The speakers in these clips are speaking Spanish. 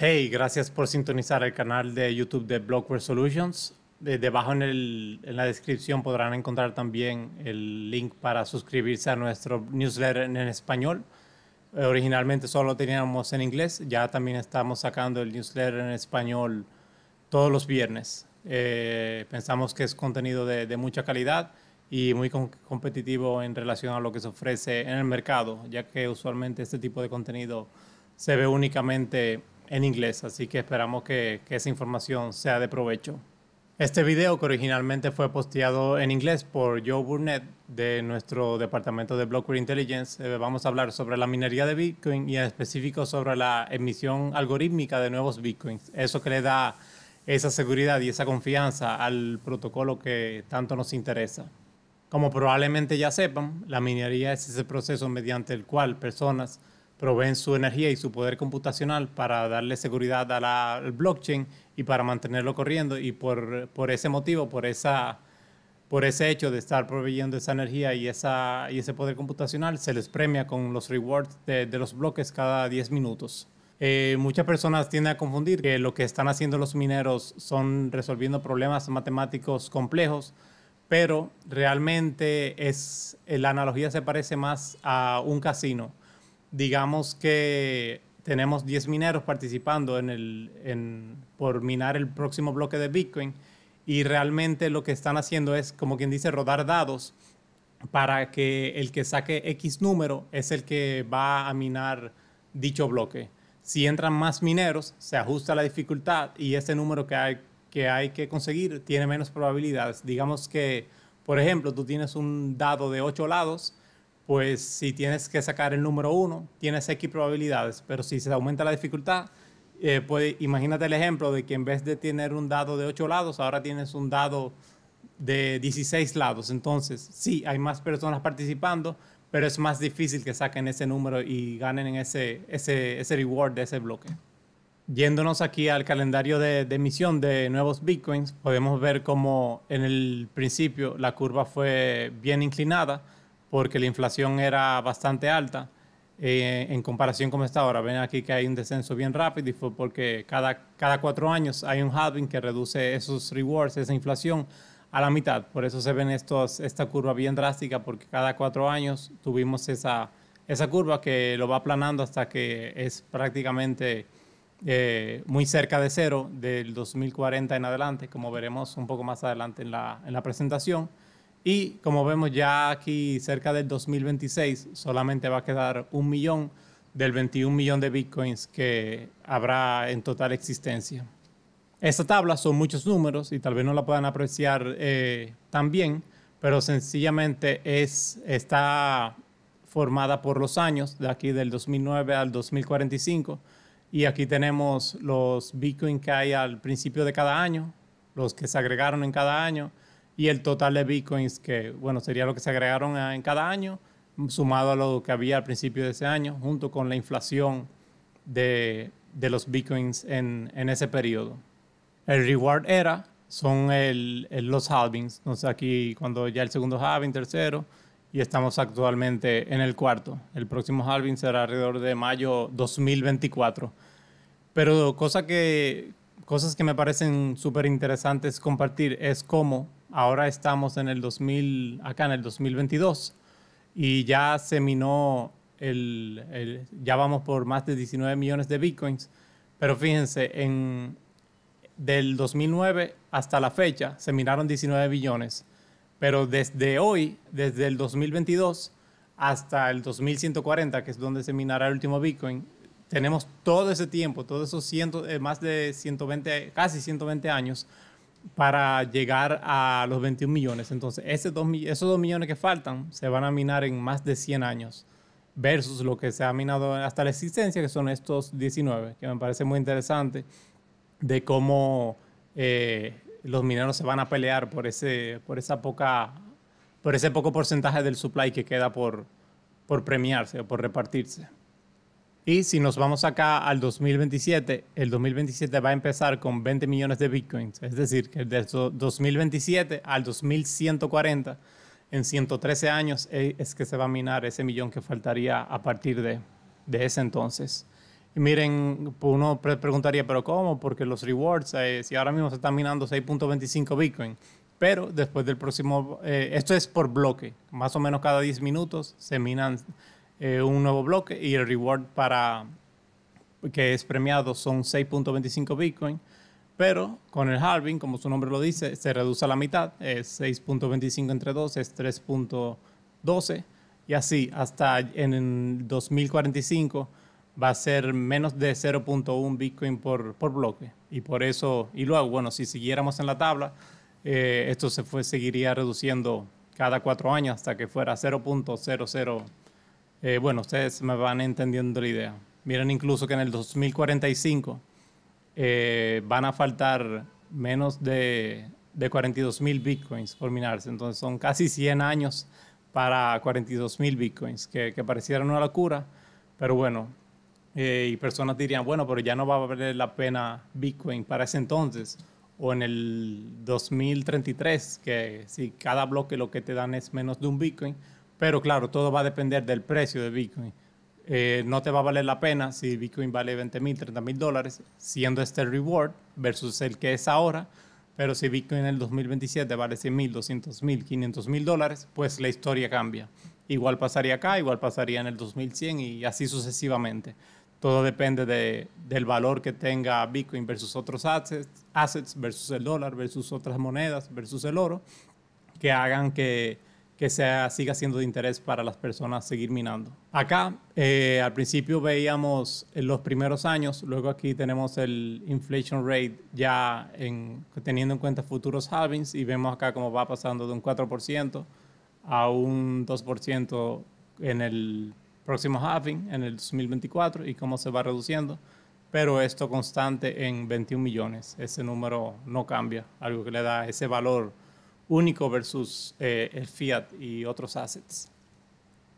Hey, gracias por sintonizar el canal de YouTube de Blockware Solutions. debajo en, la descripción podrán encontrar también el link para suscribirse a nuestro newsletter en, español. originalmente solo teníamos en inglés, ya también estamos sacando el newsletter en español todos los viernes. Eh, pensamos que es contenido de, mucha calidad y muy competitivo en relación a lo que se ofrece en el mercado, ya que usualmente este tipo de contenido se ve únicamente en inglés, así que esperamos que, esa información sea de provecho. Este video que originalmente fue posteado en inglés por Joe Burnett de nuestro departamento de Blockchain Intelligence, eh, vamos a hablar sobre la minería de Bitcoin y en específico sobre la emisión algorítmica de nuevos Bitcoins. Eso que le da esa seguridad y esa confianza al protocolo que tanto nos interesa. Como probablemente ya sepan, la minería es ese proceso mediante el cual personas proveen su energía y su poder computacional para darle seguridad a la, blockchain y para mantenerlo corriendo. Y por, por, ese motivo, por, esa, por ese hecho de estar proveyendo esa energía y, esa, y ese poder computacional, se les premia con los rewards de, los bloques cada 10 minutos. Eh, muchas personas tienden a confundir que lo que están haciendo los mineros son resolviendo problemas matemáticos complejos, pero realmente es, la analogía se parece más a un casino digamos que tenemos 10 mineros participando en por minar el próximo bloque de Bitcoin y realmente lo que están haciendo es, como quien dice, rodar dados para que el que saque X número es el que va a minar dicho bloque. Si entran más mineros, se ajusta la dificultad y ese número que hay que, hay que conseguir tiene menos probabilidades. Digamos que, por ejemplo, tú tienes un dado de 8 lados pues si tienes que sacar el número uno, tienes X probabilidades, pero si se aumenta la dificultad, pues imagínate el ejemplo de que en vez de tener un dado de 8 lados, ahora tienes un dado de 16 lados. Entonces, sí, hay más personas participando, pero es más difícil que saquen ese número y ganen ese, reward de ese bloque. Yéndonos aquí al calendario de, de, emisión de nuevos bitcoins, podemos ver como en el principio la curva fue bien inclinada, porque la inflación era bastante alta eh, en comparación como está ahora. Ven aquí que hay un descenso bien rápido y fue porque cada, cada cuatro años hay un halving que reduce esos rewards, esa inflación a la mitad. Por eso se ven estos, esta curva bien drástica porque cada cuatro años tuvimos esa, esa curva que lo va aplanando hasta que es prácticamente... Eh, muy cerca de cero del 2040 en adelante, como veremos un poco más adelante en la, en la presentación. Y como vemos ya aquí cerca del 2026 solamente va a quedar un millón del 21 millón de bitcoins que habrá en total existencia. Esta tabla son muchos números y tal vez no la puedan apreciar eh, tan bien, pero sencillamente es, está formada por los años, de aquí del 2009 al 2045. Y aquí tenemos los bitcoins que hay al principio de cada año, los que se agregaron en cada año, y el total de bitcoins que, bueno, sería lo que se agregaron en cada año, sumado a lo que había al principio de ese año, junto con la inflación de, de los bitcoins en, en, ese periodo. El reward era, son el, los halvings, entonces aquí cuando ya el segundo halving, tercero, y estamos actualmente en el cuarto. El próximo halving será alrededor de mayo 2024. Pero cosa que, cosas que me parecen súper interesantes compartir es cómo ahora estamos en el 2000, acá en el 2022, y ya se minó, el, ya vamos por más de 19 millones de bitcoins, pero fíjense, en, del 2009 hasta la fecha se minaron 19 billones, pero desde hoy, desde el 2022 hasta el 2140, que es donde se minará el último bitcoin, tenemos todo ese tiempo, todos esos ciento, eh, más de 120, casi 120 años para llegar a los 21 millones. Entonces, esos dos, esos 2 millones que faltan se van a minar en más de 100 años versus lo que se ha minado hasta la existencia, que son estos 19, que me parece muy interesante de cómo eh, los mineros se van a pelear por ese, por esa poca, por ese poco porcentaje del supply que queda por, por premiarse o por repartirse. Y si nos vamos acá al 2027, el 2027 va a empezar con 20 millones de bitcoins. Es decir, que desde 2027 al 2140, en 113 años, eh, es que se va a minar ese millón que faltaría a partir de, de ese entonces. Y miren, uno preguntaría, ¿pero cómo? Porque los rewards, eh, si ahora mismo se están minando 6.25 bitcoins, pero después del próximo, eh, esto es por bloque, más o menos cada 10 minutos se minan eh, un nuevo bloque y el reward para que es premiado son 6.25 Bitcoin, pero con el halving, como su nombre lo dice, se reduce a la mitad, es 6.25 entre 2 es 3.12 y así hasta en 2045 va a ser menos de 0.1 Bitcoin por, por, bloque. Y por eso, y luego, bueno, si siguiéramos en la tabla, eh, esto se fue, seguiría reduciendo cada cuatro años hasta que fuera 0.00 eh, bueno, ustedes me van entendiendo la idea. Miren incluso que en el 2045 eh, van a faltar menos de, 42 mil bitcoins por minarse. Entonces son casi 100 años para 42 mil bitcoins, que, que pareciera una locura, pero bueno, eh, y personas dirían, bueno, pero ya no va a valer la pena Bitcoin para ese entonces, o en el 2033, que si cada bloque lo que te dan es menos de un Bitcoin, pero claro, todo va a depender del precio de Bitcoin. Eh, no te va a valer la pena si Bitcoin vale 20 mil, 30 mil dólares, siendo este reward versus el que es ahora. Pero si Bitcoin en el 2027 vale 100 mil, 200 mil, 500 mil dólares, pues la historia cambia. Igual pasaría acá, igual pasaría en el 2100 y así sucesivamente. Todo depende del valor que tenga Bitcoin versus otros assets, assets, versus el dólar, versus otras monedas, versus el oro, que hagan que que sea, siga siendo de interés para las personas seguir minando. Acá, eh, al principio veíamos los primeros años, luego aquí tenemos el inflation rate ya en, teniendo en cuenta futuros halvings y vemos acá cómo va pasando de un 4% a un 2% en el próximo halving, en el 2024, y cómo se va reduciendo. Pero esto constante en 21 millones, ese número no cambia, algo que le da ese valor único versus eh, el fiat y otros assets.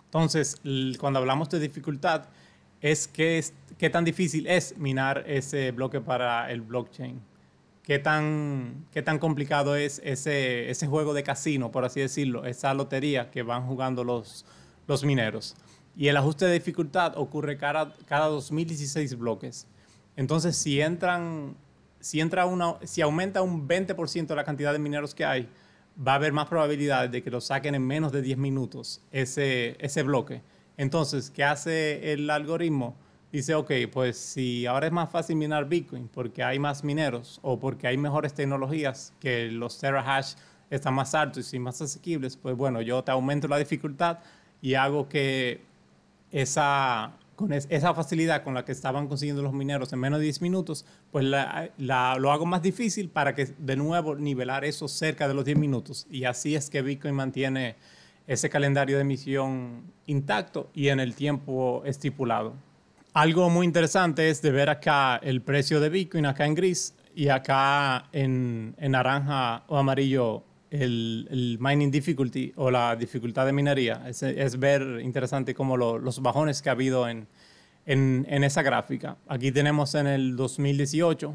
Entonces, cuando hablamos de dificultad, es qué, es qué tan difícil es minar ese bloque para el blockchain. Qué tan, qué tan complicado es ese, ese juego de casino, por así decirlo, esa lotería que van jugando los, los mineros. Y el ajuste de dificultad ocurre cada, cada 2016 bloques. Entonces, si entran, si entra una, si aumenta un 20% la cantidad de mineros que hay, va a haber más probabilidad de que lo saquen en menos de 10 minutos ese, ese bloque. Entonces, ¿qué hace el algoritmo? Dice, ok, pues si ahora es más fácil minar Bitcoin porque hay más mineros o porque hay mejores tecnologías que los terahash están más altos y más asequibles, pues bueno, yo te aumento la dificultad y hago que esa, con esa facilidad con la que estaban consiguiendo los mineros en menos de 10 minutos, pues lo hago más difícil para que de nuevo nivelar eso cerca de los 10 minutos. Y así es que Bitcoin mantiene ese calendario de emisión intacto y en el tiempo estipulado. Algo muy interesante es de ver acá el precio de Bitcoin, acá en gris y acá en, en naranja o amarillo el, mining difficulty o la dificultad de minería. Es, ver interesante como los bajones que ha habido en, en, esa gráfica. Aquí tenemos en el 2018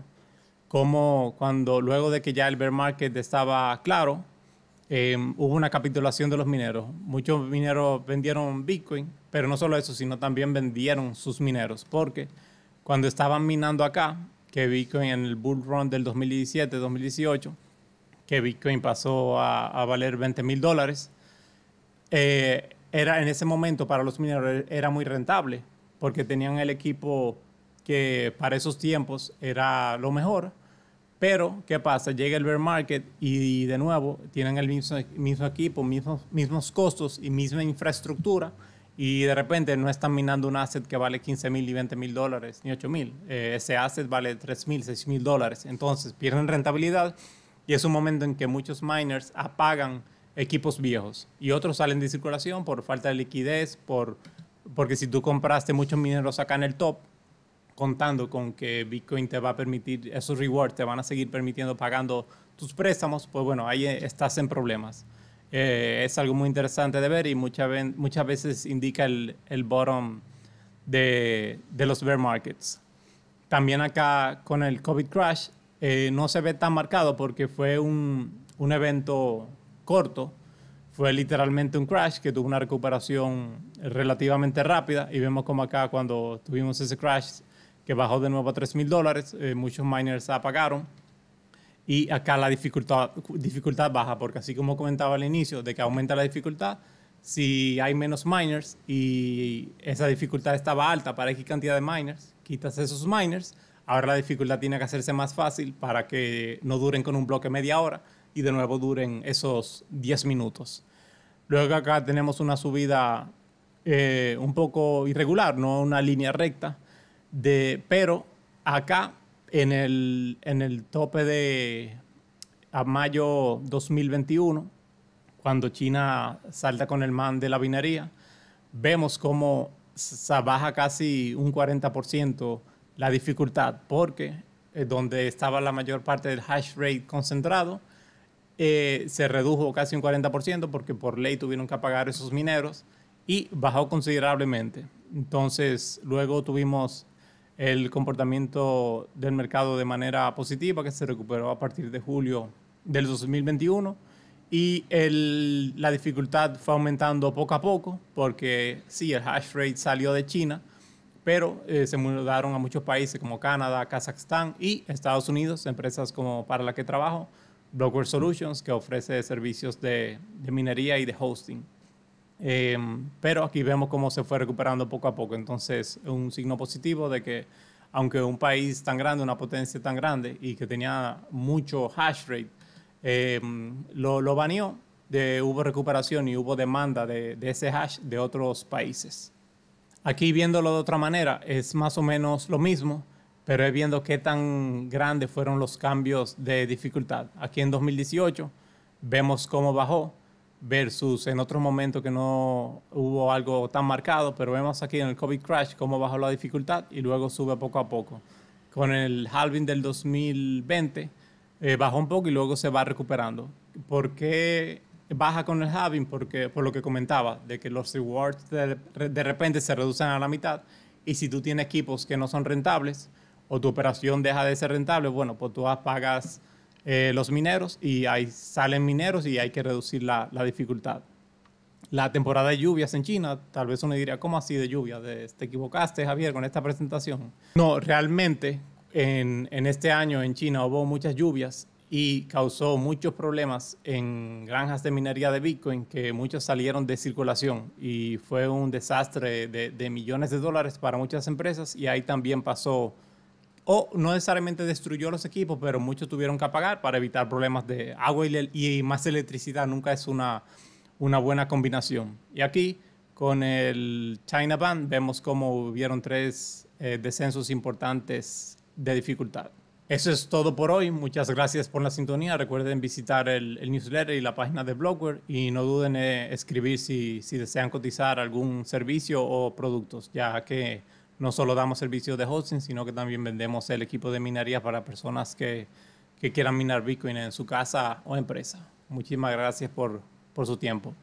como cuando luego de que ya el bear market estaba claro, em, hubo una capitulación de los mineros. Muchos mineros vendieron Bitcoin, pero no solo eso, sino también vendieron sus mineros, porque cuando estaban minando acá, que Bitcoin en el bull run del 2017-2018, que Bitcoin pasó a, valer 20 mil dólares, eh, era en ese momento para los mineros era muy rentable porque tenían el equipo que para esos tiempos era lo mejor. Pero, ¿qué pasa? Llega el bear market y de nuevo tienen el mismo, equipo, mismos, mismos costos y misma infraestructura y de repente no están minando un asset que vale 15 mil y 20 mil dólares ni 8 mil. Eh, ese asset vale 3 mil, 6 mil dólares. Entonces pierden rentabilidad y es un momento en que muchos miners apagan equipos viejos y otros salen de circulación por falta de liquidez, por, porque si tú compraste muchos mineros acá en el top, contando con que Bitcoin te va a permitir, esos rewards te van a seguir permitiendo pagando tus préstamos, pues bueno, ahí e, estás en problemas. Eh, es algo muy interesante de ver y muchas muchas veces indica el, el bottom de, de los bear markets. También acá con el COVID crash eh, no se ve tan marcado porque fue un, un, evento corto, fue literalmente un crash que tuvo una recuperación relativamente rápida y vemos como acá cuando tuvimos ese crash que bajó de nuevo a 3 mil dólares, eh, muchos miners apagaron y acá la dificultad, dificultad baja porque así como comentaba al inicio de que aumenta la dificultad, si hay menos miners y esa dificultad estaba alta para X cantidad de miners, quitas esos miners, Ahora la dificultad tiene que hacerse más fácil para que no duren con un bloque media hora y de nuevo duren esos 10 minutos. Luego acá tenemos una subida eh, un poco irregular, no una línea recta, de, pero acá en el, en el tope de a mayo 2021, cuando China salta con el man de la minería, vemos cómo se baja casi un 40% la dificultad, porque eh, donde estaba la mayor parte del hash rate concentrado, eh, se redujo casi un 40% porque por ley tuvieron que apagar esos mineros y bajó considerablemente. Entonces, luego tuvimos el comportamiento del mercado de manera positiva que se recuperó a partir de julio del 2021 y la dificultad fue aumentando poco a poco porque sí, el hash rate salió de China, pero eh, se mudaron a muchos países como Canadá, Kazajstán y Estados Unidos, empresas como para la que trabajo, Blockware Solutions, que ofrece servicios de, minería y de hosting. Em, pero aquí vemos cómo se fue recuperando poco a poco, entonces un signo positivo de que aunque un país tan grande, una potencia tan grande y que tenía mucho hash rate, em, lo, lo baneó, hubo recuperación y hubo demanda de ese hash de otros países. Aquí viéndolo de otra manera, es más o menos lo mismo, pero es viendo qué tan grandes fueron los cambios de dificultad. Aquí en 2018 vemos cómo bajó versus en otros momentos que no hubo algo tan marcado, pero vemos aquí en el COVID crash cómo bajó la dificultad y luego sube poco a poco. Con el halving del 2020 eh, bajó un poco y luego se va recuperando. ¿Por qué baja con el halving porque, por lo que comentaba, de que los rewards de, repente se reducen a la mitad y si tú tienes equipos que no son rentables o tu operación deja de ser rentable, bueno, pues tú pagas eh, los mineros y ahí salen mineros y hay que reducir la, dificultad. La temporada de lluvias en China, tal vez uno diría, ¿cómo así de lluvia? ¿Te equivocaste, Javier, con esta presentación? No, realmente en, en este año en China hubo muchas lluvias y causó muchos problemas en granjas de minería de Bitcoin que muchos salieron de circulación y fue un desastre de, millones de dólares para muchas empresas y ahí también pasó, o no necesariamente destruyó los equipos, pero muchos tuvieron que pagar para evitar problemas de agua y, más electricidad nunca es una, una buena combinación. Y aquí con el China Ban vemos cómo hubieron tres eh, descensos importantes de dificultad. Eso es todo por hoy. Muchas gracias por la sintonía. Recuerden visitar el, newsletter y la página de blogger y no duden en eh, escribir si, desean cotizar algún servicio o productos, ya que no solo damos servicios de hosting, sino que también vendemos el equipo de minería para personas que, quieran minar Bitcoin en su casa o empresa. Muchísimas gracias por su tiempo.